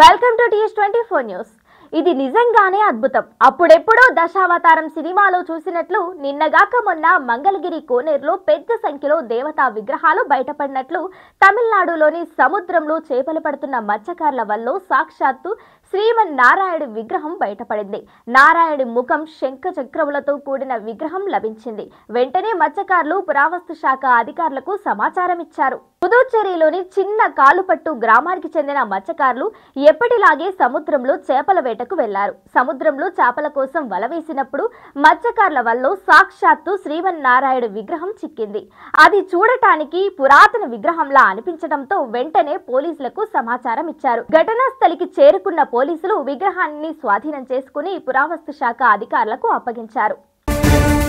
welcome to TS twenty four news ఇది నిజంగానే అద్భుతం అప్పుడెప్పుడో దశావతారం సినిమాలో చూసినట్లు నిన్నగాక మొన్న మంగళగిరి కోనేరులో పెద్ద సంఖ్యలో దేవతా విగ్రహాలు బయటపడినట్లు తమిళనాడులోని సముద్రంలో చేపలు పడుతున్న మత్స్యకారుల వల్ల సాక్షాత్తు శ్రీమన్నారాయణ విగ్రహం బయటపడింది నారాయణ ముఖం శంఖ చక్రములతో కూడిన విగ్రహం లభించింది వెంటనే మత్స్యకారులు పురావస్తు శాఖ అధికారులకు సమాచారం ఇచ్చారు పుదుచ్చేరిలోని చిన్న కాలుపట్టు గ్రామానికి చెందిన మత్స్యకారులు ఎప్పటిలాగే సముద్రంలో చేపల వేటకు వెళ్లారు సముద్రంలో చేపల కోసం వల వేసినప్పుడు మత్స్యకారుల వల్ల సాక్షాత్తు శ్రీమన్నారాయణ విగ్రహం చిక్కింది అది చూడటానికి పురాతన విగ్రహంలా అనిపించడంతో వెంటనే పోలీసులకు సమాచారం ఇచ్చారు ఘటనా స్థలికి చేరుకున్న పోలీసులు విగ్రహాన్ని స్వాధీనం చేసుకుని పురావస్తు శాఖ అధికారులకు అప్పగించారు